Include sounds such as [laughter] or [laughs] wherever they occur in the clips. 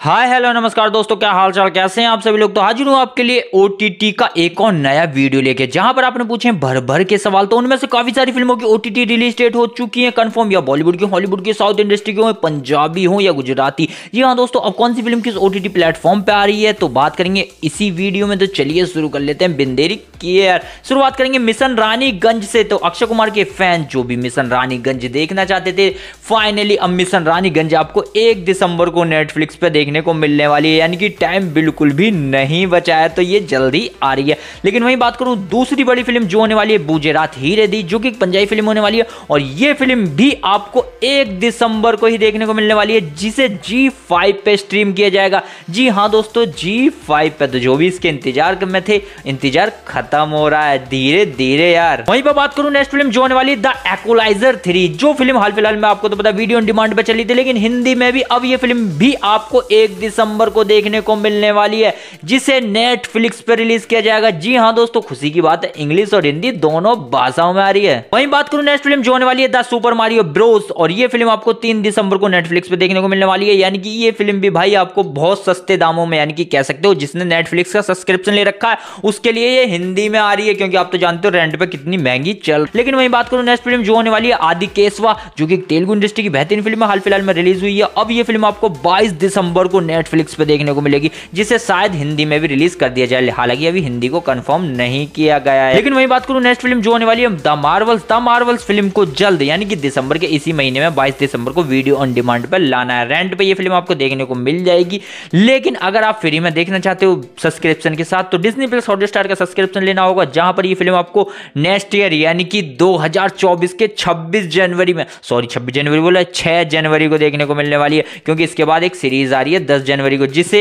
hi hello नमस्कार दोस्तों क्या हाल चाल कैसे हैं आप सभी लोग तो हाजिर हूँ आपके लिए ओ का एक और नया वीडियो लेके जहां पर आपने पूछे भर भर के सवाल तो उनमें से काफी सारी फिल्मों की ओ रिलीज डेट हो चुकी है कंफर्म या बॉलीवुड की हॉलीवुड की साउथ इंडस्ट्री की हो पंजाबी हो या गुजराती जी हाँ दोस्तों अब कौन सी फिल्म किस ओ टी प्लेटफॉर्म पर आ रही है तो बात करेंगे इसी वीडियो में तो चलिए शुरू कर लेते हैं बिंदेरी केयर शुरुआत करेंगे मिशन रानीगंज से तो अक्षय कुमार के फैन जो भी मिशन रानीगंज देखना चाहते थे फाइनली अब मिशन रानीगंज आपको एक दिसंबर को नेटफ्लिक्स पर देख देखने को मिलने वाली है यानी कि टाइम बिल्कुल भी नहीं बचा है तो ये जल्दी आ रही है लेकिन वहीं बात करूं दूसरी बड़ी फिल्म जो होने वाली है बुजेरात हीरे दी जो कि पंजाबी फिल्म होने वाली है और ये फिल्म भी आपको एक दिसंबर को ही देखने को मिलने वाली है जिसे जी फाइव पे स्ट्रीम किया जाएगा जी हाँ दोस्तों जी फाइव पे तो जो भी इसके इंतजार में थे इंतजार खत्म हो रहा है धीरे धीरे यार वहीं पर बात करूं नेक्स्ट फिल्म जो होने वाली द एक्लाइजर थ्री जो फिल्म हाल फिलहाल में आपको तो पता वीडियो ऑन डिमांड पर चली थी लेकिन हिंदी में भी अब ये फिल्म भी आपको एक दिसंबर को देखने को मिलने वाली है जिसे नेटफ्लिक्स पर रिलीज किया जाएगा जी हाँ दोस्तों खुशी की बात है इंग्लिश और हिंदी दोनों भाषाओं में आ रही है वही बात करूं नेक्स्ट फिल्म जो होने वाली है द सुपर मारियो ब्रोस और ये फिल्म आपको तीन दिसंबर को नेटफ्लिक्स पर देखने को मिलने वाली है यानी कि ये फिल्म भी भाई आपको बहुत सस्ते दामों में यानी कि कह सकते हो जिसने नेटफ्लिक्स का सब्सक्रिप्शन ले रखा है उसके लिए ये हिंदी में आ रही है क्योंकि आप तो जानते हो रेंट पे कितनी महंगी चल लेकिन वही बात करूं नेक्स्ट फिल्म जो होने वाली है आदि केसवा जो कि तेलुगु इंडस्ट्री की बेहतरीन फिल्म हाल फिलहाल में रिलीज हुई है अब ये फिल्म आपको 22 दिसंबर थर्ड को नेटफ्लिक्स पर देखने को मिलेगी जिसे शायद हिंदी में भी रिलीज कर दिया जाए हालांकि अभी हिंदी को कंफर्म नहीं किया गया है लेकिन वही बात करूँ नेक्स्ट फिल्म जो होने वाली है the marvels the marvels film को जल्द यानी कि दिसंबर के इसी महीने में बाईस दिसंबर को वीडियो ऑन डिमांड पर लाना है रेंट पर यह फिल्म आपको देखने को मिल जाएगी लेकिन अगर आप फ्री में देखना चाहते हो सब्सक्रिप्शन के साथ तो डिजनी प्लस हॉट स्टार का सब्सक्रिप्शन लेना होगा जहां पर यह फिल्म आपको नेक्स्ट ईयर यानी कि 2024 के 26 जनवरी में सॉरी 26 जनवरी बोला 6 जनवरी को देखने को मिलने वाली है क्योंकि इसके बाद एक सीरीज आ रही है है दस जनवरी को जिसे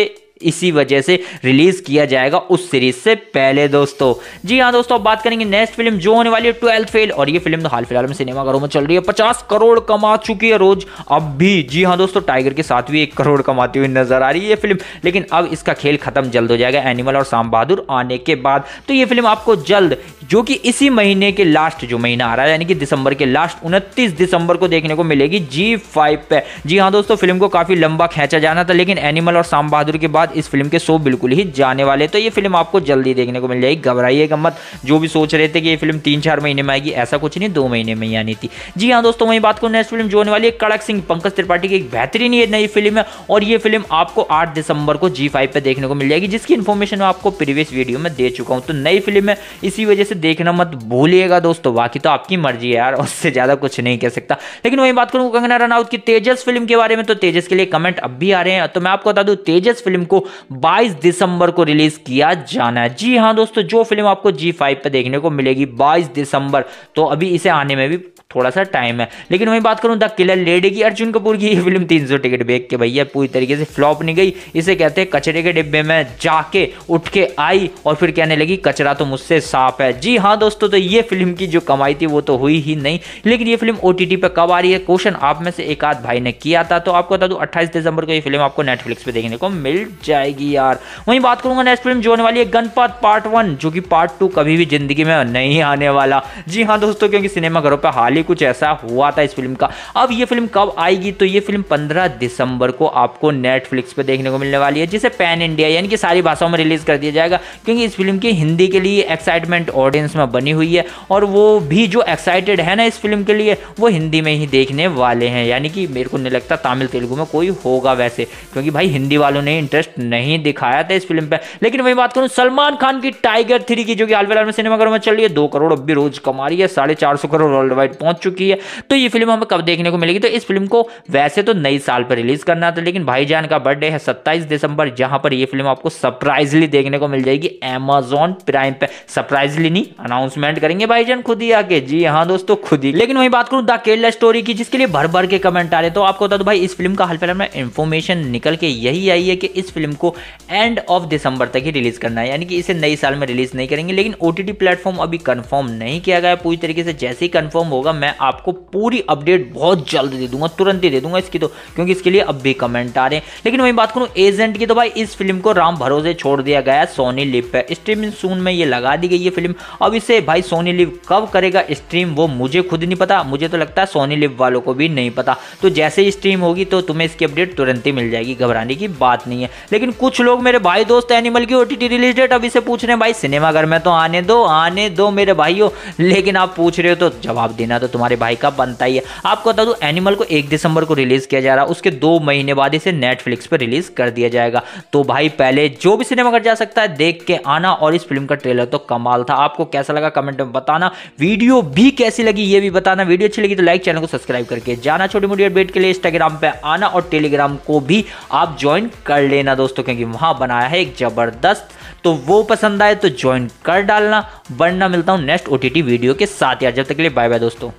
इसी वजह से रिलीज किया जाएगा उस सीरीज से पहले दोस्तों जी हाँ दोस्तों बात करेंगे नेक्स्ट फिल्म जो होने वाली है ट्वेल्थ फेल और ये फिल्म तो हाल फिलहाल में सिनेमा घरों में चल रही है पचास करोड़ कमा चुकी है रोज अब भी जी हाँ दोस्तों टाइगर के साथ भी एक करोड़ कमाती हुई नजर आ रही है ये फिल्म लेकिन अब इसका खेल खत्म जल्द हो जाएगा एनिमल और शाम बहादुर आने के बाद तो ये फिल्म आपको जल्द जो कि इसी महीने के लास्ट जो महीना आ रहा है यानी कि दिसंबर के लास्ट उनतीस दिसंबर को देखने को मिलेगी जी फाइव पे जी हाँ दोस्तों फिल्म को काफ़ी लंबा खींचा जाना था लेकिन एनिमल और शाम बहादुर के बाद इस फिल्म के शो बिल्कुल ही जाने वाले तो ये फिल्म आपको जल्दी देखने को मिल जाएगी घबराइएगा मत जो भी सोच रहे थे कि ये फिल्म तीन चार महीने में आएगी ऐसा कुछ नहीं दो महीने में ही आनी थी जी हाँ दोस्तों वही बात करूँ नेक्स्ट फिल्म जो वाली है कड़क सिंह पंकज त्रिपाठी की एक बेहतरीन ये नई फिल्म है और ये फिल्म आपको आठ दिसंबर को जी फाइव पर देखने को मिल जाएगी जिसकी इन्फॉर्मेशन मैं आपको प्रीवियस वीडियो में दे चुका हूँ तो नई फिल्म है इसी वजह से देखना मत भूलिएगा दोस्तों बाकी तो आपकी मर्जी है यार [laughs] उससे ज़्यादा कुछ नहीं कह सकता लेकिन वही बात करूँ कंगना रनाउत की तेजस फिल्म के बारे में तो तेजस के लिए कमेंट अब भी आ रहे हैं तो मैं आपको बता दू तेजस फिल्म को बाईस दिसंबर को रिलीज किया जाना है जी हाँ दोस्तों जो फिल्म आपको जी फाइव देखने को मिलेगी बाईस दिसंबर तो अभी इसे आने में भी थोड़ा सा टाइम है लेकिन वही बात करूँ द किलर लेडी की अर्जुन कपूर की ये फिल्म 300 टिकट बेच के भैया पूरी तरीके से फ्लॉप नहीं गई इसे कहते हैं कचरे के डिब्बे में जाके उठ के आई और फिर कहने लगी कचरा तो मुझसे साफ है जी हाँ दोस्तों तो ये फिल्म की जो कमाई थी वो तो हुई ही नहीं लेकिन ये फिल्म ओ टी पर कब आ रही है क्वेश्चन आप में से एक आध भाई ने किया था तो आपको बता दो अट्ठाईस दिसंबर को ये फिल्म आपको नेटफ्लिक्स पर देखने को मिल जाएगी यार वहीं बात करूंगा नेक्स्ट फिल्म जो होने वाली है गणपत पार्ट वन जो कि पार्ट टू कभी भी जिंदगी में नहीं आने वाला जी हाँ दोस्तों क्योंकि सिनेमा घरों पर हाल फाइनली कुछ ऐसा हुआ था इस फिल्म का अब ये फिल्म कब आएगी तो ये फिल्म 15 दिसंबर को आपको नेटफ्लिक्स पर देखने को मिलने वाली है जिसे पैन इंडिया यानी कि सारी भाषाओं में रिलीज कर दिया जाएगा क्योंकि इस फिल्म की हिंदी के लिए एक्साइटमेंट ऑडियंस में बनी हुई है और वो भी जो एक्साइटेड है ना इस फिल्म के लिए वो हिंदी में ही देखने वाले हैं यानी कि मेरे को नहीं लगता तमिल तेलुगु में कोई होगा वैसे क्योंकि भाई हिंदी वालों ने इंटरेस्ट नहीं दिखाया था इस फिल्म पर लेकिन वही बात करूँ सलमान खान की टाइगर थ्री की जो कि आलवेलाल में सिनेमाघरों में चल रही है दो करोड़ अभी रोज कमा रही है साढ़े चार सौ करोड़ वर्ल्ड वाइड पहुंच चुकी है तो ये फिल्म हमें कब देखने को मिलेगी तो इस फिल्म को वैसे तो नई साल पर रिलीज करना था लेकिन भाईजान का बर्थडे है सत्ताईस दिसंबर जहां पर यह फिल्म आपको सरप्राइजली देखने को मिल जाएगी एमेजॉन प्राइम पर सरप्राइजली नहीं अनाउंसमेंट करेंगे भाईजान खुद ही आके जी हाँ दोस्तों खुद ही लेकिन वही बात करूं द केरला स्टोरी की जिसके लिए भर भर के कमेंट आ रहे तो आपको बता दो भाई इस फिल्म का हाल फिलहाल में इन्फॉर्मेशन निकल के यही आई है कि इस फिल्म को एंड ऑफ दिसंबर तक ही रिलीज करना है यानी कि इसे नई साल में रिलीज नहीं करेंगे लेकिन ओटीटी प्लेटफॉर्म अभी कंफर्म नहीं किया गया पूरी तरीके से जैसे ही कंफर्म होगा मैं आपको पूरी अपडेट बहुत जल्द दे दूंगा तुरंत ही दे दूंगा इसकी तो क्योंकि इसके लिए अब भी कमेंट आ रहे हैं लेकिन वही बात करूँ एजेंट की तो भाई इस फिल्म को राम भरोसे छोड़ दिया गया सोनी लिप पर स्ट्रीमिंग सून में ये लगा दी गई ये फिल्म अब इसे भाई सोनी लिप कब करेगा स्ट्रीम वो मुझे खुद नहीं पता मुझे तो लगता है सोनी लिप वालों को भी नहीं पता तो जैसे ही स्ट्रीम होगी तो तुम्हें इसकी अपडेट तुरंत ही मिल जाएगी घबराने की बात नहीं है लेकिन कुछ लोग मेरे भाई दोस्त एनिमल की ओटीटी रिलीज डेट अभी से पूछ रहे हैं भाई सिनेमा घर में तो आने दो आने दो मेरे भाइयों लेकिन आप पूछ रहे हो तो जवाब देना तो तो तुम्हारे भाई का बनता ही है आपको बता दूँ एनिमल को एक दिसंबर को रिलीज़ किया जा रहा है उसके दो महीने बाद इसे नेटफ्लिक्स पर रिलीज़ कर दिया जाएगा तो भाई पहले जो भी सिनेमाघर जा सकता है देख के आना और इस फिल्म का ट्रेलर तो कमाल था आपको कैसा लगा कमेंट में बताना वीडियो भी कैसी लगी ये भी बताना वीडियो अच्छी लगी तो लाइक चैनल को सब्सक्राइब करके जाना छोटी मोटी अपडेट के लिए इंस्टाग्राम पर आना और टेलीग्राम को भी आप ज्वाइन कर लेना दोस्तों क्योंकि वहां बनाया है एक ज़बरदस्त तो वो पसंद आए तो ज्वाइन कर डालना वरना मिलता हूं नेक्स्ट ओटीटी वीडियो के साथ यार जब तक के लिए बाय बाय दोस्तों